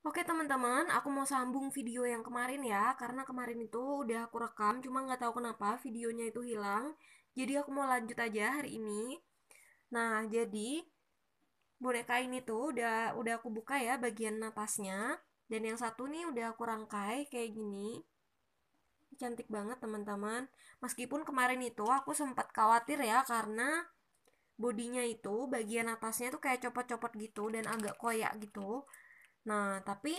Oke teman-teman, aku mau sambung video yang kemarin ya, karena kemarin itu udah aku rekam, cuma nggak tahu kenapa videonya itu hilang. Jadi aku mau lanjut aja hari ini. Nah, jadi boneka ini tuh udah udah aku buka ya bagian napasnya, dan yang satu nih udah aku rangkai kayak gini. Cantik banget teman-teman. Meskipun kemarin itu aku sempat khawatir ya karena bodinya itu bagian atasnya tuh kayak copot-copot gitu dan agak koyak gitu Nah, tapi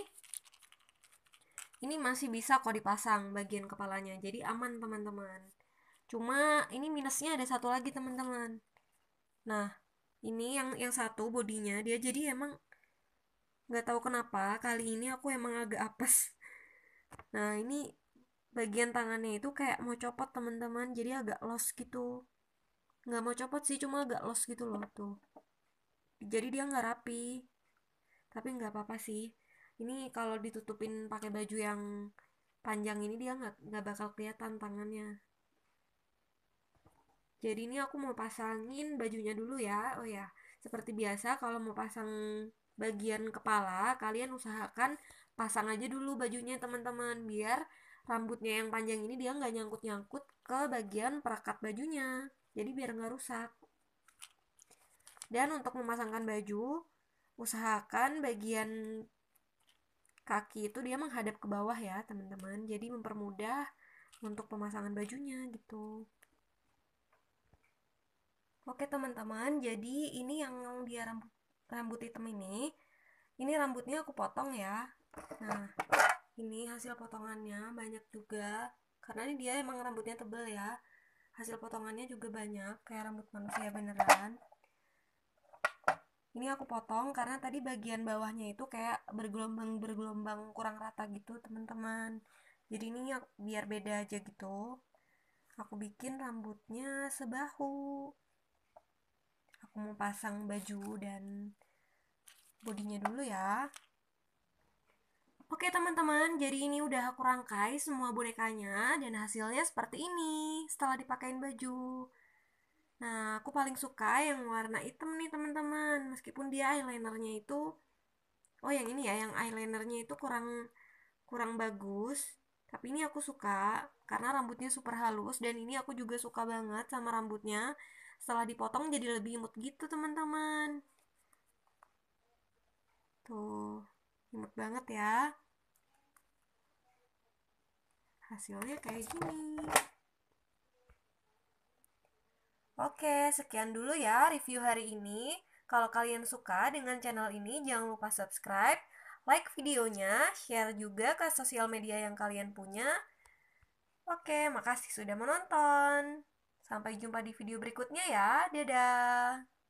ini masih bisa kok dipasang bagian kepalanya. Jadi aman, teman-teman. Cuma ini minusnya ada satu lagi, teman-teman. Nah, ini yang yang satu bodinya dia jadi emang nggak tahu kenapa kali ini aku emang agak apes. Nah, ini bagian tangannya itu kayak mau copot teman-teman jadi agak los gitu nggak mau copot sih cuma agak los gitu loh tuh jadi dia nggak rapi tapi nggak apa-apa sih ini kalau ditutupin pakai baju yang panjang ini dia nggak nggak bakal kelihatan tangannya jadi ini aku mau pasangin bajunya dulu ya oh ya seperti biasa kalau mau pasang bagian kepala kalian usahakan pasang aja dulu bajunya teman-teman biar rambutnya yang panjang ini dia nggak nyangkut-nyangkut ke bagian perekat bajunya jadi biar nggak rusak dan untuk memasangkan baju usahakan bagian kaki itu dia menghadap ke bawah ya teman-teman jadi mempermudah untuk pemasangan bajunya gitu oke teman-teman jadi ini yang dia rambut rambut hitam ini ini rambutnya aku potong ya nah ini hasil potongannya banyak juga karena ini dia emang rambutnya tebel ya hasil potongannya juga banyak kayak rambut manusia beneran ini aku potong karena tadi bagian bawahnya itu kayak bergelombang-bergelombang kurang rata gitu teman-teman jadi ini aku, biar beda aja gitu aku bikin rambutnya sebahu aku mau pasang baju dan bodinya dulu ya Oke teman-teman, jadi ini udah aku rangkai semua bonekanya dan hasilnya seperti ini setelah dipakein baju. Nah, aku paling suka yang warna hitam nih teman-teman. Meskipun dia eyelinernya itu, oh yang ini ya, yang eyelinernya itu kurang kurang bagus. Tapi ini aku suka karena rambutnya super halus dan ini aku juga suka banget sama rambutnya. Setelah dipotong jadi lebih imut gitu teman-teman. Tuh, imut banget ya hasilnya kayak gini Oke, sekian dulu ya review hari ini. Kalau kalian suka dengan channel ini, jangan lupa subscribe, like videonya, share juga ke sosial media yang kalian punya. Oke, makasih sudah menonton. Sampai jumpa di video berikutnya ya. Dadah.